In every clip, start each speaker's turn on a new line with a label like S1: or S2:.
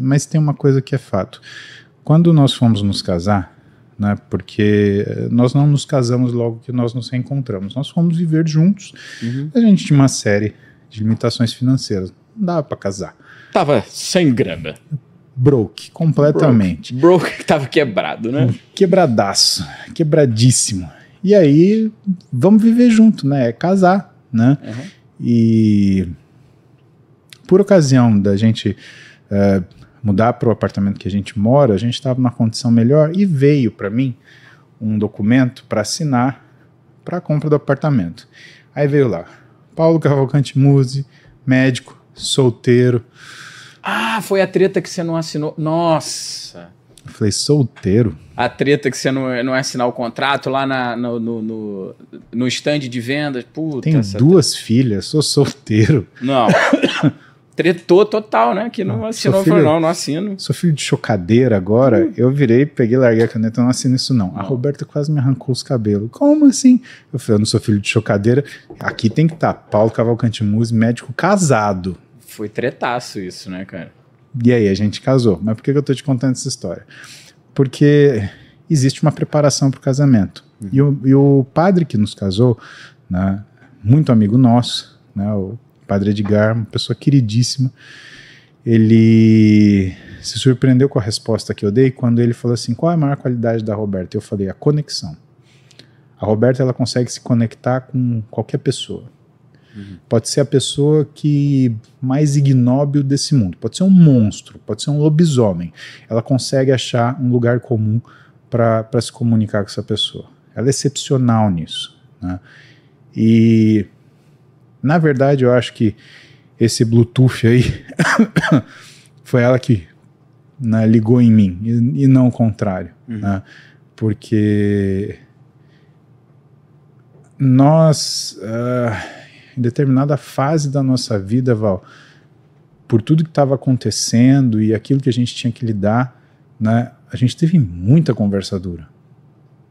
S1: mas tem uma coisa que é fato. Quando nós fomos nos casar, né, porque eh, nós não nos casamos logo que nós nos reencontramos. Nós fomos viver juntos. Uhum. A gente tinha uma série de limitações financeiras. Não dava para casar. Tava sem grana. Broke, completamente. Broke, broke tava quebrado, né? Quebradaço, quebradíssimo. E aí, vamos viver junto, né? É casar, né? Uhum. E por ocasião da gente é, mudar para o apartamento que a gente mora, a gente estava numa condição melhor e veio para mim um documento para assinar para a compra do apartamento. Aí veio lá, Paulo Cavalcante Muse, médico, solteiro. Ah, foi a treta que você não assinou. Nossa! Eu falei, solteiro? A treta que você não, não é assinar o contrato lá na, no, no, no, no stand de vendas. Puta, Tenho duas filhas, sou solteiro. Não. tretou total, né? Que não ah, assinou, filho, falou, não, não assino. Sou filho de chocadeira agora. Hum. Eu virei, peguei, larguei a caneta, não assino isso não. A Roberta quase me arrancou os cabelos. Como assim? Eu falei, eu não sou filho de chocadeira. Aqui tem que estar tá. Paulo Cavalcante Muse, médico casado. Foi tretaço isso, né, cara? E aí, a gente casou. Mas por que eu tô te contando essa história? Porque existe uma preparação para o casamento. Uhum. E, o, e o padre que nos casou, né, muito amigo nosso, né, o Padre Edgar, uma pessoa queridíssima, ele se surpreendeu com a resposta que eu dei quando ele falou assim: qual é a maior qualidade da Roberta? Eu falei: a conexão. A Roberta ela consegue se conectar com qualquer pessoa. Uhum. Pode ser a pessoa que mais ignóbil desse mundo, pode ser um monstro, pode ser um lobisomem. Ela consegue achar um lugar comum para se comunicar com essa pessoa. Ela é excepcional nisso. Né? E na verdade, eu acho que esse Bluetooth aí foi ela que né, ligou em mim e, e não o contrário, uhum. né? porque nós, uh, em determinada fase da nossa vida, Val, por tudo que estava acontecendo e aquilo que a gente tinha que lidar, né, a gente teve muita conversa dura,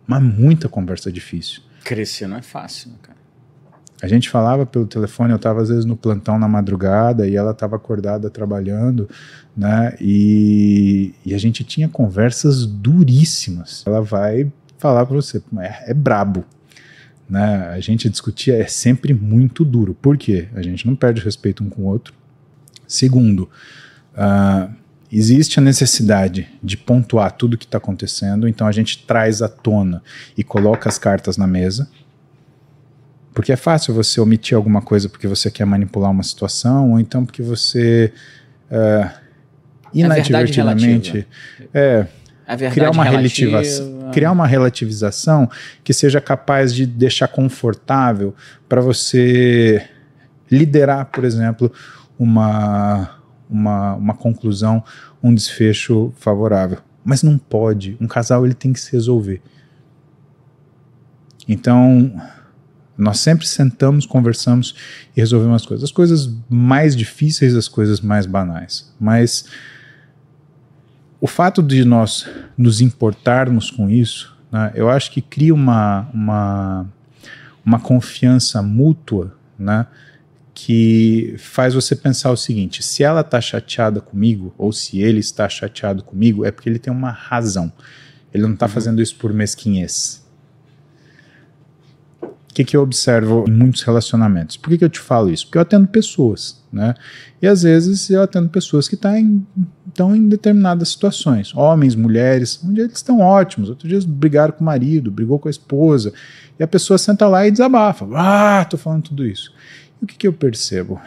S1: mas muita conversa difícil. Crescer não é fácil, né, cara. A gente falava pelo telefone, eu estava às vezes no plantão na madrugada e ela estava acordada trabalhando, né? E, e, a gente tinha conversas duríssimas. Ela vai falar para você, é, é brabo. Né? A gente discutia é sempre muito duro. Por quê? A gente não perde respeito um com o outro. Segundo, uh, existe a necessidade de pontuar tudo o que está acontecendo, então a gente traz à tona e coloca as cartas na mesa porque é fácil você omitir alguma coisa porque você quer manipular uma situação, ou então porque você uh,
S2: inadvertidamente.
S1: É, criar uma relativa... relativização, criar uma relativização que seja capaz de deixar confortável para você liderar, por exemplo, uma, uma, uma conclusão, um desfecho favorável. Mas não pode. Um casal ele tem que se resolver. Então, nós sempre sentamos, conversamos e resolvemos as coisas. As coisas mais difíceis, as coisas mais banais. Mas o fato de nós nos importarmos com isso, né, eu acho que cria uma, uma, uma confiança mútua, né? que faz você pensar o seguinte: se ela está chateada comigo, ou se ele está chateado comigo, é porque ele tem uma razão. Ele não está uhum. fazendo isso por mesquinhez que, que eu observo em muitos relacionamentos? Por que, que eu te falo isso? Porque eu atendo pessoas, né? E às vezes eu atendo pessoas que tá em, estão em determinadas situações, homens, mulheres, um dia eles estão ótimos, outro dia eles brigaram com o marido, brigou com a esposa, e a pessoa senta lá e desabafa, ah, tô falando tudo isso. E o que, que eu percebo?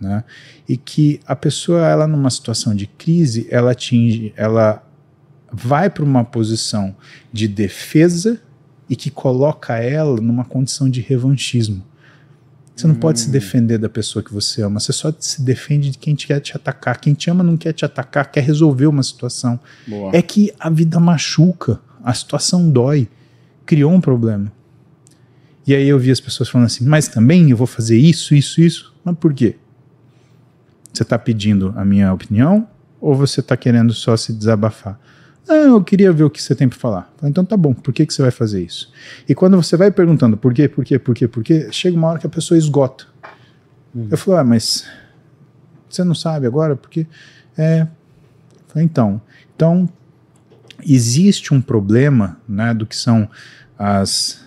S1: Né? E que a pessoa, ela numa situação de crise, ela atinge, ela vai para uma posição de defesa e que coloca ela numa condição de revanchismo. Você não hum. pode se hum. defender da pessoa que você ama, você só se defende de quem quer te atacar. Quem te ama não quer te atacar, quer resolver uma situação. Boa. É que a vida machuca, a situação dói, criou um problema. E aí eu vi as pessoas falando assim, mas também eu vou fazer isso, isso, isso. Mas por quê? Você está pedindo a minha opinião ou você está querendo só se desabafar? Ah, eu queria ver o que você tem para falar. Então tá bom, por que, que você vai fazer isso? E quando você vai perguntando por quê, por quê, por quê, por quê, chega uma hora que a pessoa esgota. Hum. Eu falo, ah, mas você não sabe agora porque. É. Falei, então, então, existe um problema né, do que são as,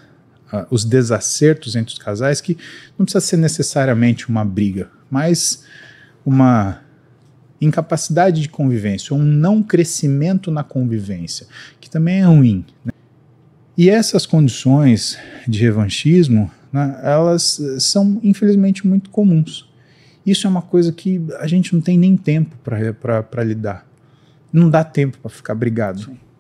S1: os desacertos entre os casais que não precisa ser necessariamente uma briga, mas uma incapacidade de convivência, um não crescimento na convivência, que também é ruim. Né? E essas condições de revanchismo, né, elas eh, são infelizmente muito comuns. Isso é uma coisa que a gente não tem nem tempo para lidar. Não dá tempo para ficar brigado. Sim